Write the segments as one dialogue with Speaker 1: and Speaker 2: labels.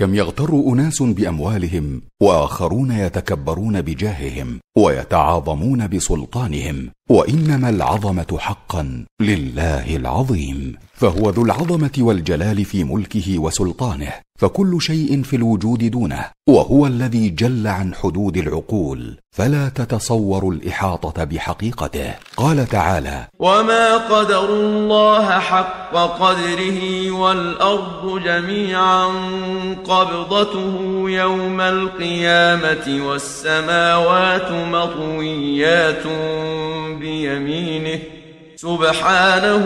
Speaker 1: كم يغتر اناس باموالهم واخرون يتكبرون بجاههم ويتعاظمون بسلطانهم وانما العظمه حقا لله العظيم فهو ذو العظمه والجلال في ملكه وسلطانه فكل شيء في الوجود دونه وهو الذي جل عن حدود العقول فلا تتصور الاحاطه بحقيقته قال تعالى
Speaker 2: وما قدر الله حق قدره والارض جميعا قبضته يوم القيامه والسماوات مطويات بيمينه سبحانه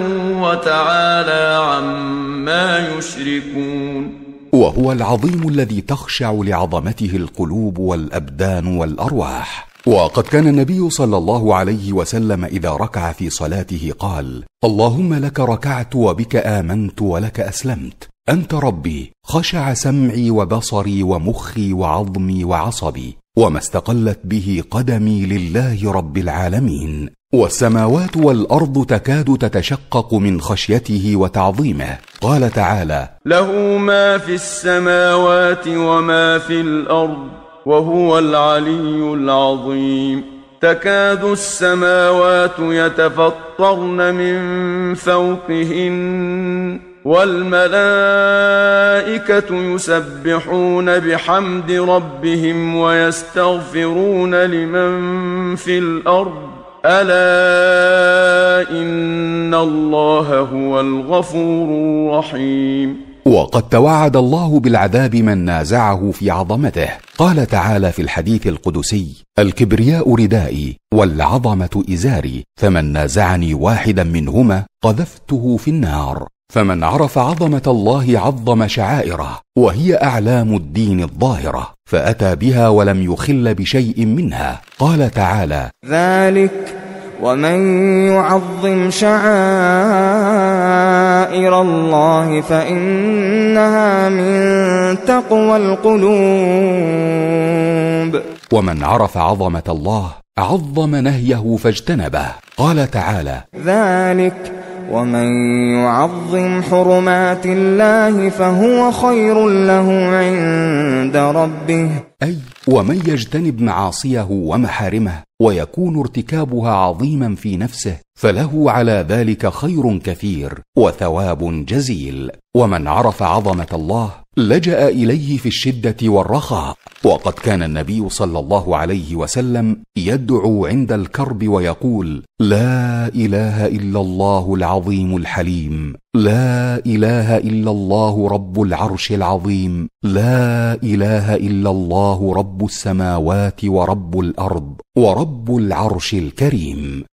Speaker 2: وتعالى عما يشركون
Speaker 1: وهو العظيم الذي تخشع لعظمته القلوب والابدان والارواح وقد كان النبي صلى الله عليه وسلم اذا ركع في صلاته قال اللهم لك ركعت وبك امنت ولك اسلمت انت ربي خشع سمعي وبصري ومخي وعظمي وعصبي وما استقلت به قدمي لله رب العالمين والسماوات والارض تكاد تتشقق من خشيته وتعظيمه قال تعالى
Speaker 2: له ما في السماوات وما في الارض وهو العلي العظيم تكاد السماوات يتفطرن من فوقهن والملائكه يسبحون بحمد ربهم ويستغفرون لمن في الارض ألا إن الله هو الغفور الرحيم
Speaker 1: وقد توعد الله بالعذاب من نازعه في عظمته قال تعالى في الحديث القدسي الكبرياء ردائي والعظمه ازاري فمن نازعني واحدا منهما قذفته في النار فمن عرف عظمه الله عظم شعائره وهي اعلام الدين الظاهره فاتى بها ولم يخل بشيء منها قال تعالى
Speaker 3: ذلك ومن يعظم شعائر الله فانها من تقوى القلوب
Speaker 1: ومن عرف عظمه الله عظم نهيه فاجتنبه قال تعالى
Speaker 3: ذلك ومن يعظم حرمات الله
Speaker 1: فهو خير له عند ربه اي ومن يجتنب معاصيه ومحارمه ويكون ارتكابها عظيما في نفسه فله على ذلك خير كثير وثواب جزيل ومن عرف عظمه الله لجا اليه في الشده والرخاء وقد كان النبي صلى الله عليه وسلم يدعو عند الكرب ويقول لا اله الا الله العظيم الحليم لا اله الا الله رب العرش العظيم لا اله الا الله رب السماوات ورب الارض ورب العرش الكريم